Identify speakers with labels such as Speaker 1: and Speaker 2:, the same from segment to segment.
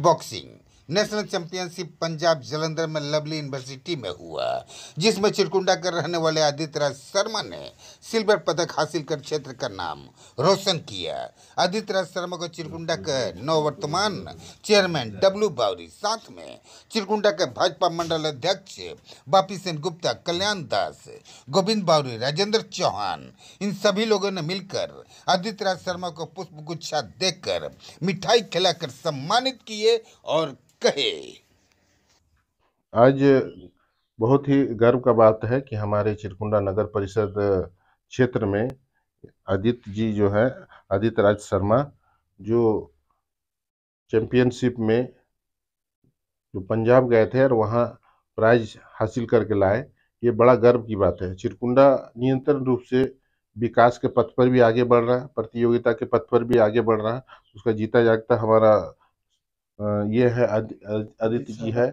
Speaker 1: boxing. National championship Punjab Jalandhar में lovely university में हुआ जिसमें चिरकुंडा के रहने वाले आदित्य राज शर्मा ने सिल्वर पदक हासिल कर क्षेत्र का नाम रोशन किया आदित्य राज शर्मा को चिरकुंडा के नववर्तमान चेयरमैन डब्लू बावरी साथ में चिरकुंडा के भाजपा मंडल अध्यक्ष बापी सेन गुप्ता कल्याण दास गोविंद बावरी राजेंद्र चौहान इन सभी लोगों ने मिलकर आदित्य राज शर्मा को पुष्प गुच्छा देकर मिठाई खिलाकर सम्मानित किए और कहे
Speaker 2: आज बहुत ही गर्व का बात है कि हमारे चिरकुंडा नगर परिषद क्षेत्र में आदित्य जी जो है आदित्य राज शर्मा जो चैंपियनशिप में जो पंजाब गए थे और वहाँ प्राइज हासिल करके लाए ये बड़ा गर्व की बात है चिरकुंडा नियंत्रण रूप से विकास के पथ पर भी आगे बढ़ रहा है प्रतियोगिता के पथ पर भी आगे बढ़ रहा है उसका जीता जागता हमारा ये है आदित्य जी है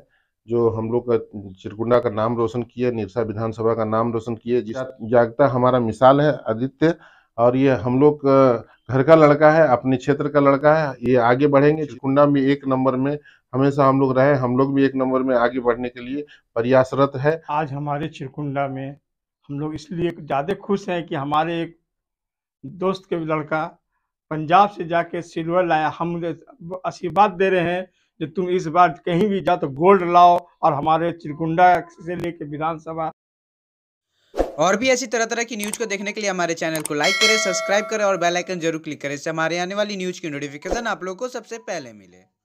Speaker 2: जो हम लोग का चिरकुंडा का नाम रोशन किया निरसा विधानसभा का नाम रोशन किया जिस जागता हमारा मिसाल है आदित्य और ये हम लोग घर का लड़का है अपने क्षेत्र का लड़का है ये आगे बढ़ेंगे चिरकुंडा में एक नंबर में हमेशा हम लोग रहे हम लोग भी एक नंबर में आगे बढ़ने के लिए प्रयासरत है
Speaker 3: आज हमारे चिरकुंडा में हम लोग इसलिए ज़्यादा खुश हैं कि हमारे एक दोस्त के लड़का पंजाब से जाके सिल्वर लाया हम आशीर्वाद दे रहे हैं जो तुम इस बार कहीं भी जाओ तो गोल्ड लाओ और हमारे चिरकुंडा से लेके विधानसभा और भी
Speaker 1: ऐसी तरह तरह की न्यूज़ को देखने के लिए हमारे चैनल को लाइक करें सब्सक्राइब करें और बेल आइकन जरूर क्लिक करें इससे हमारे आने वाली न्यूज़ की नोटिफिकेशन आप लोगों को सबसे पहले मिले